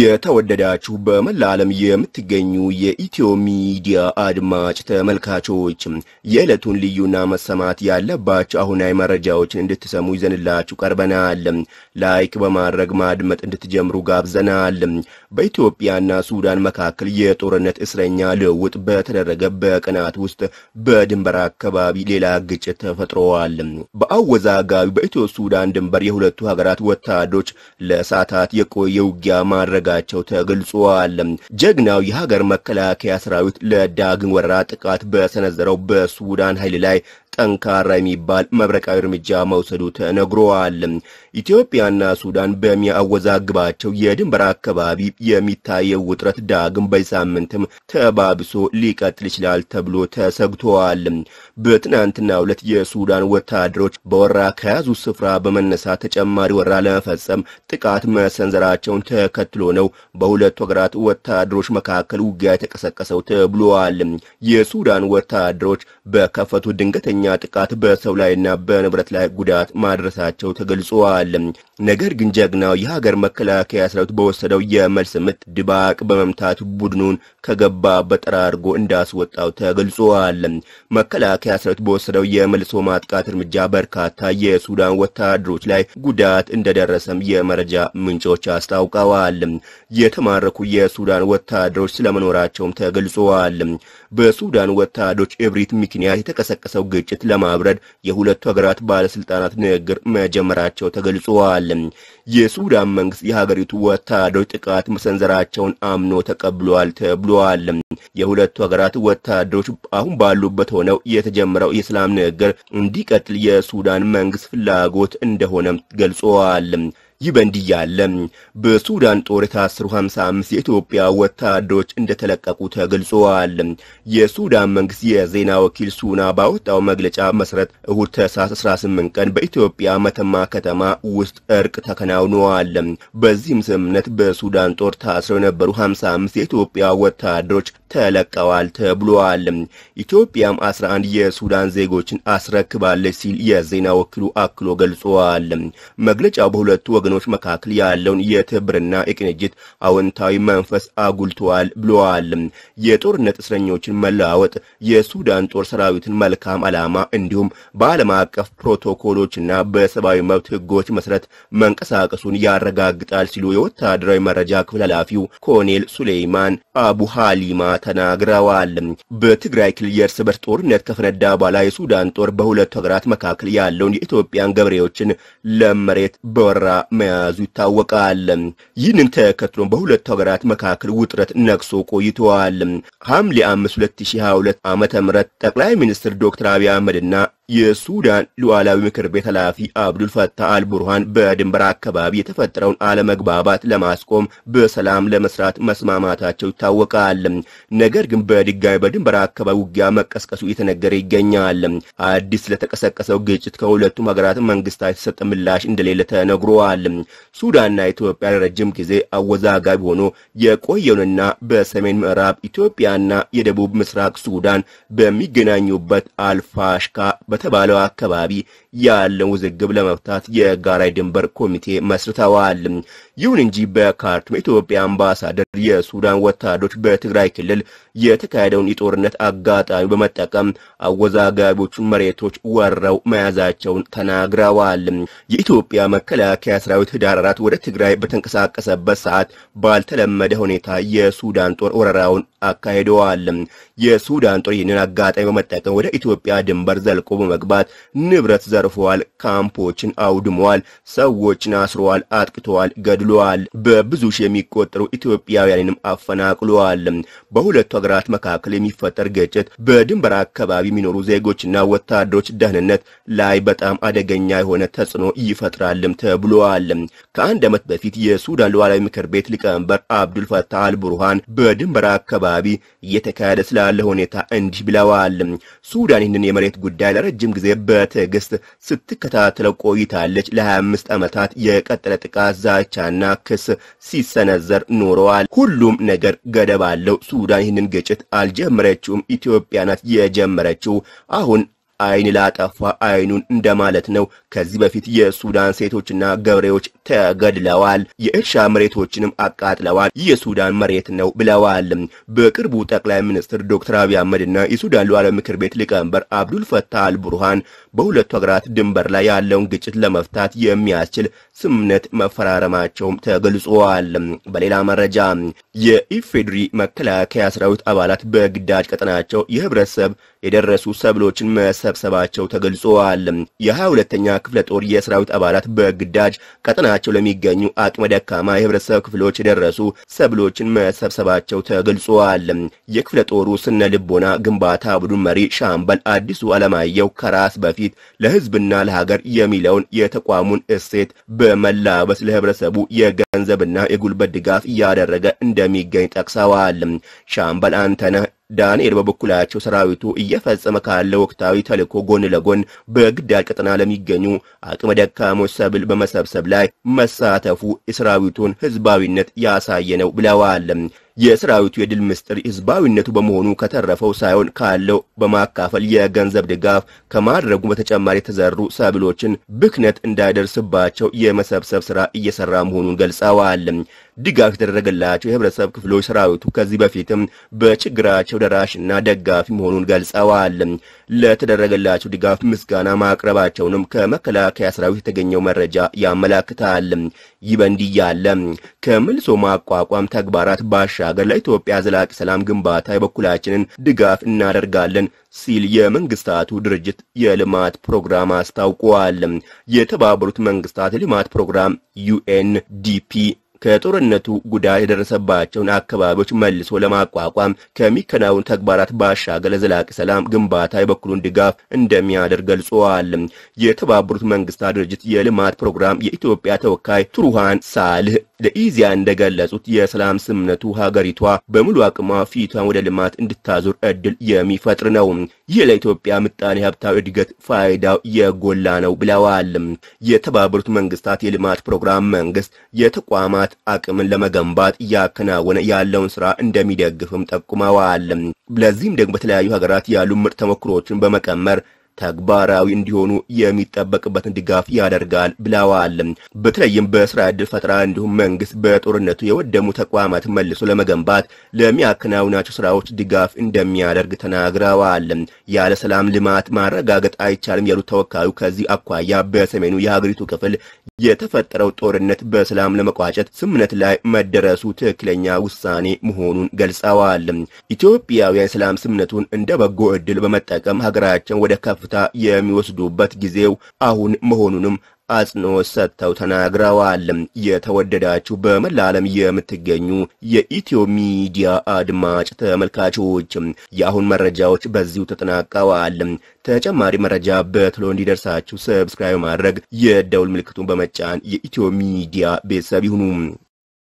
የተወደዳችሁ በመላ ዓለም የምትገኙ የኢትዮ ሚዲያ አድማጭ ተመልካቾች የዕለቱን ልዩና መሰማት ያለባቸው አሁናዊ መረጃዎችን እንድትሰሙ ይዘንላችሁ ቀርበናል። ላይክ በማድረግ ማድመጥ እንድትጀምሩ ጋብዘናል። በኢትዮጵያና ሱዳን መካከል የጦርነት እስረኛ ልውውጥ በተደረገ በቀናት ውስጥ በድንበር አካባቢ ሌላ ግጭት ተፈጥሯል። በአወዛጋቢ በኢትዮ ሱዳን ድንበር የሁለቱ ሀገራት ወታደሮች ለሰዓታት የቆየ ውጊያ ማድረግ ማድረጋቸው ተገልጿል። ጀግናው የሀገር መከላከያ ሰራዊት ለዳግም ወረራ ጥቃት በሰነዘረው በሱዳን ኃይል ላይ ጠንካራ የሚባል መብረቃዊ እርምጃ መውሰዱ ተነግሯል። ኢትዮጵያና ሱዳን በሚያወዛግባቸው የድንበር አካባቢ የሚታየው ውጥረት ዳግም በዚህ ሳምንትም ተባብሶ ሊቀጥል ይችላል ተብሎ ተሰግቷል። በትናንትና ሁለት የሱዳን ወታደሮች በወራ ከያዙ ስፍራ በመነሳት ተጨማሪ ወራ ለመፈጸም ጥቃት መሰንዘራቸውን ተከትሎ ነው በሁለቱ ሀገራት ወታደሮች መካከል ውጊያ የተቀሰቀሰው ተብሏል። የሱዳን ወታደሮች በከፈቱ ድንገተኛ በድንገተኛ ጥቃት በሰው ላይና በንብረት ላይ ጉዳት ማድረሳቸው ተገልጿል። ነገር ግን ጀግናው የሀገር መከላከያ ሰራዊት በወሰደው የመልስ ምት ድባቅ በመምታት ቡድኑን ከገባበት ጠራርጎ እንዳስወጣው ተገልጿል። መከላከያ ሰራዊት በወሰደው የመልሶ ማጥቃት እርምጃ በርካታ የሱዳን ወታደሮች ላይ ጉዳት እንደደረሰም የመረጃ ምንጮች አስታውቀዋል። የተማረኩ የሱዳን ወታደሮች ስለመኖራቸውም ተገልጿል። በሱዳን ወታደሮች እብሪት ምክንያት የተቀሰቀሰው ግጭት ግጭት ለማብረድ የሁለቱ ሀገራት ባለስልጣናት ንግግር መጀመራቸው ተገልጿል። የሱዳን መንግስት የሀገሪቱ ወታደሮች ጥቃት መሰንዘራቸውን አምኖ ተቀብሏል ተብሏል። የሁለቱ ሀገራት ወታደሮች አሁን ባሉበት ሆነው የተጀመረው የሰላም ንግግር እንዲቀጥል የሱዳን መንግስት ፍላጎት እንደሆነም ገልጿል። ይህ በእንዲህ እያለ በሱዳን ጦር የታሰሩ 55 የኢትዮጵያ ወታደሮች እንደተለቀቁ ተገልጿል። የሱዳን መንግስት የዜና ወኪል ሱና ባወጣው መግለጫ መሰረት እሁድ ታህሳስ 18 ቀን በኢትዮጵያ መተማ ከተማ ውስጥ እርቅ ተከናውነዋል። በዚህም ስምምነት በሱዳን ጦር ታስረው የነበሩ 55 የኢትዮጵያ ወታደሮች ተለቀዋል ተብሏል። ኢትዮጵያም 11 የሱዳን ዜጎችን አስረክባለች ሲል የዜና ወኪሉ አክሎ ገልጿል። መግለጫው በሁለቱ ወገኖች መካከል ያለውን የትብርና የቅንጅት አዎንታዊ መንፈስ አጉልተዋል ብለዋል። የጦርነት እስረኞችን መለዋወጥ፣ የሱዳን ጦር ሰራዊትን መልካም ዓላማ እንዲሁም በዓለም አቀፍ ፕሮቶኮሎችና በሰብአዊ መብት ህጎች መሰረት መንቀሳቀሱን ያረጋግጣል ሲሉ የወታደራዊ መረጃ ክፍል ኃላፊው ኮኔል ሱሌይማን አቡ ሃሊማ ተናግረዋል። በትግራይ ክልል የእርስ በርስ ጦርነት ከፈነዳ በኋላ የሱዳን ጦር በሁለቱ ሀገራት መካከል ያለውን የኢትዮጵያን ገበሬዎችን ለመሬት በወራ መያዙ ይታወቃል። ይህንን ተከትሎ በሁለቱ ሀገራት መካከል ውጥረት ነግሶ ቆይተዋል። ሐምሌ 5 2022 ዓ.ም ጠቅላይ ሚኒስትር ዶክተር አብይ አህመድና የሱዳን ሉዓላዊ ምክር ቤት ኃላፊ አብዱል ፈታህ አልቡርሃን በድንበር አካባቢ የተፈጠረውን አለመግባባት ለማስቆም በሰላም ለመስራት መስማማታቸው ይታወቃል። ነገር ግን በድጋሚ በድንበር አካባቢ ውጊያ መቀስቀሱ እየተነገረ ይገኛል። አዲስ ለተቀሰቀሰው ግጭት ከሁለቱም ሀገራት መንግስታት የተሰጠ ምላሽ እንደሌለ ተነግሯል። ሱዳንና ኢትዮጵያ ለረጅም ጊዜ አወዛጋቢ ሆኖ የቆየውንና በሰሜን ምዕራብ ኢትዮጵያና የደቡብ ምስራቅ ሱዳን በሚገናኙበት አልፋሽካ በተባለው አካባቢ ያለውን ውዝግብ ለመፍታት የጋራ ድንበር ኮሚቴ መስርተዋል። ይሁን እንጂ በካርቱም የኢትዮጵያ አምባሳደር የሱዳን ወታደሮች በትግራይ ክልል የተካሄደውን የጦርነት አጋጣሚ በመጠቀም አወዛጋቢዎቹን መሬቶች ወረው መያዛቸውን ተናግረዋል። የኢትዮጵያ መከላከያ ሰራዊት ህዳር አራት ወደ ትግራይ በተንቀሳቀሰበት ሰዓት ባልተለመደ ሁኔታ የሱዳን ጦር ወረራውን አካሂደዋል። የሱዳን ጦር ይህንን አጋጣሚ በመጠቀም ወደ ኢትዮጵያ ድንበር ዘልቆ በመግባት ንብረት ዘር ዘርፈዋል፣ ካምፖችን አውድመዋል፣ ሰዎችን አስረዋል፣ አጥቅተዋል፣ ገድለዋል። በብዙ ሺህ የሚቆጠሩ ኢትዮጵያውያንንም አፈናቅለዋል። በሁለቱ ሀገራት መካከል የሚፈጠር ግጭት በድንበር አካባቢ የሚኖሩ ዜጎችና ወታደሮች ደህንነት ላይ በጣም አደገኛ የሆነ ተጽዕኖ ይፈጥራልም ተብሏል። ከአንድ ዓመት በፊት የሱዳን ሉዓላዊ ምክር ቤት ሊቀመንበር አብዱል ፈታህ ቡርሃን በድንበር አካባቢ እየተካሄደ ስላለ ሁኔታ እንዲህ ብለዋል። ሱዳን ይህንን የመሬት ጉዳይ ለረጅም ጊዜ በትዕግስት ስትከታተለው ቆይታለች። ለ25 ዓመታት የቀጠለ ጥቃት፣ ዛቻና ክስ ሲሰነዘር ኖረዋል። ሁሉም ነገር ገደብ አለው። ሱዳን ይህንን ግጭት አልጀመረችውም። ኢትዮጵያ ናት የጀመረችው። አሁን አይን ላጠፋ አይኑን እንደማለት ነው። ከዚህ በፊት የሱዳን ሴቶችና ገበሬዎች ተገድለዋል፣ የእርሻ መሬቶችንም አቃጥለዋል። የሱዳን መሬት ነው ብለዋል። በቅርቡ ጠቅላይ ሚኒስትር ዶክተር አብይ አህመድና የሱዳን ሉዓላዊ ምክር ቤት ሊቀመንበር አብዱል ፈታህ አልቡርሃን በሁለቱ ሀገራት ድንበር ላይ ያለውን ግጭት ለመፍታት የሚያስችል ስምምነት መፈራረማቸውም ተገልጿል። በሌላ መረጃ የኢፌድሪ መከላከያ ሰራዊት አባላት በግዳጅ ቀጠናቸው የህብረተሰብ የደረሱ ሰብሎችን መሰብሰባቸው ተገልጿል። የሃያ ሁለተኛ ክፍለ ጦር የሰራዊት አባላት በግዳጅ ቀጠናቸው ለሚገኙ አቅመ ደካማ የህብረተሰብ ክፍሎች የደረሱ ሰብሎችን መሰብሰባቸው ተገልጿል። የክፍለ ጦሩ ስነ ልቦና ግንባታ ቡድን መሪ ሻምበል አዲሱ አለማየሁ ከራስ በፊት ለህዝብና ለሀገር የሚለውን የተቋሙን እሴት በመላበስ ለህብረተሰቡ የገንዘብና የጉልበት ድጋፍ እያደረገ እንደሚገኝ ጠቅሰዋል። ሻምበል አንተነህ ዳንኤል በበኩላቸው ሰራዊቱ እየፈጸመ ካለ ወቅታዊ ተልዕኮ ጎን ለጎን በግዳጅ ቀጠና ለሚገኙ አቅመ ደካሞች ሰብል በመሰብሰብ ላይ መሳተፉ የሰራዊቱን ህዝባዊነት ያሳየ ነው ብለዋል። የሰራዊቱ የድል ምስጢር ህዝባዊነቱ በመሆኑ ከተረፈው ሳይሆን ካለው በማካፈል የገንዘብ ድጋፍ ከማድረጉ በተጨማሪ የተዘሩ ሰብሎችን ብክነት እንዳይደርስባቸው የመሰብሰብ ስራ እየሰራ መሆኑን ገልጸዋል። ድጋፍ የተደረገላቸው የህብረተሰብ ክፍሎች ሰራዊቱ ከዚህ በፊትም በችግራቸው ደራሽና ደጋፊ መሆኑን ገልጸዋል። ለተደረገላቸው ድጋፍ ምስጋና ማቅረባቸውንም ከመከላከያ ሰራዊት የተገኘው መረጃ ያመላክታል። ይህ በእንዲህ ከመልሶ ማቋቋም ተግባራት ባሻ በመሻገር ለኢትዮጵያ ዘላቂ ሰላም ግንባታ የበኩላችንን ድጋፍ እናደርጋለን ሲል የመንግስታቱ ድርጅት የልማት ፕሮግራም አስታውቋል። የተባበሩት መንግስታት የልማት ፕሮግራም ዩኤንዲፒ ከጦርነቱ ጉዳት የደረሰባቸውን አካባቢዎች መልሶ ለማቋቋም ከሚከናውን ተግባራት ባሻገር ለዘላቂ ሰላም ግንባታ የበኩሉን ድጋፍ እንደሚያደርግ ገልጿል። የተባበሩት መንግስታት ድርጅት የልማት ፕሮግራም የኢትዮጵያ ተወካይ ቱሩሃን ሳልህ ለኢዚያ እንደገለጹት የሰላም ስምምነቱ ሀገሪቷ በሙሉ አቅሟ ፊቷን ወደ ልማት እንድታዞር እድል የሚፈጥር ነው። ይህ ለኢትዮጵያ ምጣኔ ሀብታዊ እድገት ፋይዳው የጎላ ነው ብለዋል። የተባበሩት መንግስታት የልማት ፕሮግራም መንግስት የተቋማት አቅምን ለመገንባት እያከናወነ ያለውን ስራ እንደሚደግፍም ጠቁመዋል። ለዚህም ደግሞ በተለያዩ ሀገራት ያሉ ምርጥ ተሞክሮዎችን በመቀመር ተግባራዊ እንዲሆኑ የሚጠበቅበትን ድጋፍ ያደርጋል ብለዋል። በተለይም በስራ ዕድል ፈጠራ እንዲሁም መንግስት በጦርነቱ የወደሙ ተቋማት መልሶ ለመገንባት ለሚያከናውናቸው ስራዎች ድጋፍ እንደሚያደርግ ተናግረዋል። ያለ ሰላም ልማት ማረጋገጥ አይቻልም ያሉት ተወካዩ ከዚህ አኳያ በሰሜኑ የሀገሪቱ ክፍል የተፈጠረው ጦርነት በሰላም ለመቋጨት ስምምነት ላይ መደረሱ ትክክለኛ ውሳኔ መሆኑን ገልጸዋል። ኢትዮጵያውያን ሰላም ስምምነቱን እንደ በጎ ዕድል በመጠቀም ሀገራቸውን ወደ ከፍ ከፍታ የሚወስዱበት ጊዜው አሁን መሆኑንም አጽንኦት ሰጥተው ተናግረዋል። የተወደዳችሁ በመላ ዓለም የምትገኙ የኢትዮ ሚዲያ አድማጭ ተመልካቾች የአሁን መረጃዎች በዚሁ ተጠናቀዋል። ተጨማሪ መረጃ በትሎ እንዲደርሳችሁ ሰብስክራይብ ማድረግ፣ የደውል ምልክቱን በመጫን የኢትዮ ሚዲያ ቤተሰብ ይሁኑ።